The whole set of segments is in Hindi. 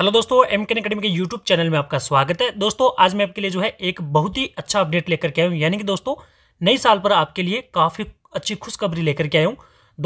हेलो दोस्तों एम के अकेडमी के यूट्यूब चैनल में आपका स्वागत है दोस्तों आज मैं आपके लिए जो है एक बहुत ही अच्छा अपडेट लेकर के आया हूँ यानी कि दोस्तों नई साल पर आपके लिए काफ़ी अच्छी खुशखबरी लेकर के आया हूँ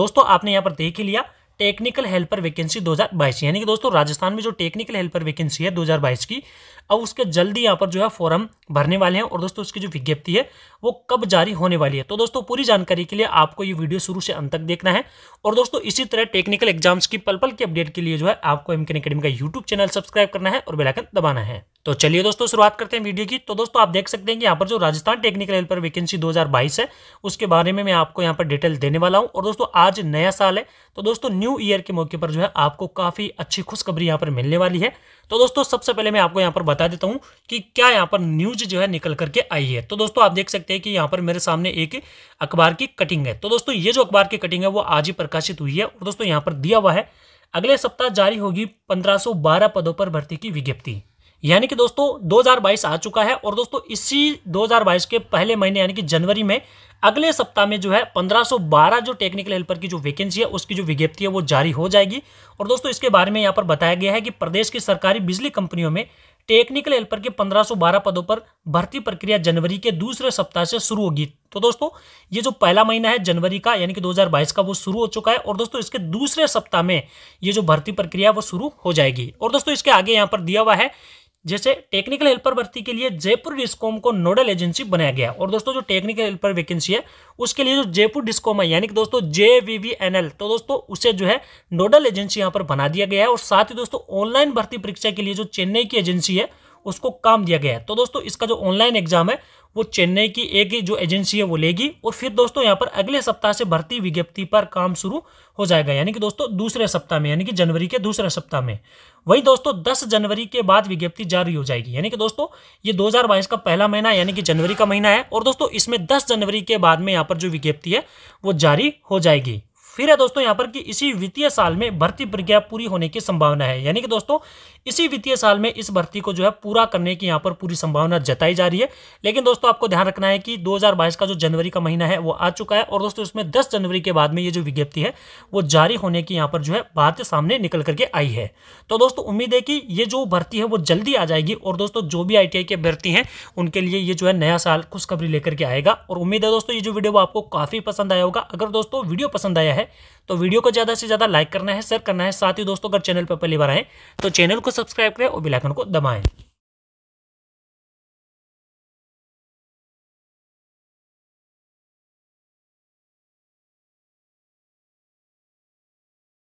दोस्तों आपने यहाँ पर देख ही लिया टेक्निकल हेल्पर वैकेंसी 2022 यानी कि दोस्तों राजस्थान में जो टेक्निकल हेल्पर वैकेंसी है 2022 की अब उसके जल्दी यहाँ पर जो है फॉर्म भरने वाले हैं और दोस्तों उसकी जो विज्ञप्ति है वो कब जारी होने वाली है तो दोस्तों पूरी जानकारी के लिए आपको ये वीडियो शुरू से अंत तक देखना है और दोस्तों इसी तरह टेक्निकल एग्जाम्स की पल पल की अपडेट के लिए जो है आपको एम के अकेडमी का यूट्यूब चैनल सब्सक्राइब करना है और बेलाइकन दबाना है तो चलिए दोस्तों शुरुआत करते हैं वीडियो की तो दोस्तों आप देख सकते हैं कि यहाँ पर जो राजस्थान टेक्निकल हेल्पर वैकेंसी 2022 है उसके बारे में मैं आपको यहाँ पर डिटेल देने वाला हूँ और दोस्तों आज नया साल है तो दोस्तों न्यू ईयर के मौके पर जो है आपको काफ़ी अच्छी खुशखबरी यहाँ पर मिलने वाली है तो दोस्तों सबसे पहले मैं आपको यहाँ पर बता देता हूँ कि क्या यहाँ पर न्यूज जो है निकल करके आई है तो दोस्तों आप देख सकते हैं कि यहाँ पर मेरे सामने एक अखबार की कटिंग है तो दोस्तों ये जो अखबार की कटिंग है वो आज ही प्रकाशित हुई है और दोस्तों यहाँ पर दिया हुआ है अगले सप्ताह जारी होगी पंद्रह पदों पर भर्ती की विज्ञप्ति यानी कि दोस्तों 2022 आ चुका है और दोस्तों इसी 2022 के पहले महीने यानी कि जनवरी में अगले सप्ताह में जो है 1512 जो टेक्निकल हेल्पर की जो वैकेंसी है उसकी जो विज्ञप्ति है वो जारी हो जाएगी और दोस्तों इसके बारे में यहाँ पर बताया गया है कि प्रदेश की सरकारी बिजली कंपनियों में टेक्निकल हेल्पर के 1512 पदों पर भर्ती प्रक्रिया जनवरी के दूसरे सप्ताह से शुरू होगी तो दोस्तों ये जो पहला महीना है जनवरी का यानी कि 2022 का वो शुरू हो चुका है और दोस्तों इसके दूसरे सप्ताह में ये जो भर्ती प्रक्रिया वो शुरू हो जाएगी और दोस्तों इसके आगे यहाँ पर दिया हुआ है जैसे टेक्निकल हेल्पर भर्ती के लिए जयपुर डिस्कॉम को नोडल एजेंसी बनाया गया और दोस्तों जो टेक्निकल हेल्पर वैकेंसी है उसके लिए जो जयपुर डिस्कॉम है यानी कि दोस्तों J V V N L तो दोस्तों उसे जो है नोडल एजेंसी यहाँ पर बना दिया गया है और साथ ही दोस्तों ऑनलाइन भर्ती परीक्षा के लिए जो चेन्नई की एजेंसी है उसको काम दिया गया है तो दोस्तों इसका जो ऑनलाइन एग्जाम है वो चेन्नई की एक जो एजेंसी है वो लेगी और फिर दोस्तों यहाँ पर अगले सप्ताह से भर्ती विज्ञप्ति पर काम शुरू हो जाएगा यानी कि दोस्तों दूसरे सप्ताह में यानी कि जनवरी के दूसरे सप्ताह में वही दोस्तों 10 जनवरी के बाद विज्ञप्ति जारी हो जाएगी यानी कि दोस्तों ये 2022 का पहला महीना यानी कि जनवरी का महीना है और दोस्तों इसमें दस जनवरी के बाद में यहाँ पर जो विज्ञप्ति है वो जारी हो जाएगी फिर है दोस्तों यहाँ पर कि इसी वित्तीय साल में भर्ती प्रक्रिया पूरी होने की संभावना है यानी कि दोस्तों इसी वित्तीय साल में इस भर्ती को जो है पूरा करने की यहाँ पर पूरी संभावना जताई जा रही है लेकिन दोस्तों आपको ध्यान रखना है कि 2022 का जो जनवरी का महीना है वो आ चुका है और दोस्तों इसमें दस जनवरी के बाद में ये जो विज्ञप्ति है वो जारी होने की यहाँ पर जो है बात सामने निकल करके आई है तो दोस्तों उम्मीद है कि ये जो भर्ती है वो जल्दी आ जाएगी और दोस्तों जो भी आई के भर्ती हैं उनके लिए ये जो है नया साल खुशखबरी लेकर के आएगा और उम्मीद है दोस्तों ये जो वीडियो आपको काफ़ी पसंद आया होगा अगर दोस्तों वीडियो पसंद आया है है तो वीडियो को ज़्यादा से ज़्यादा लाइक करना है शेयर करना है साथ ही दोस्तों अगर चैनल पर पहली बार आए तो चैनल को सब्सक्राइब करें और बिलाइकन को दबाएं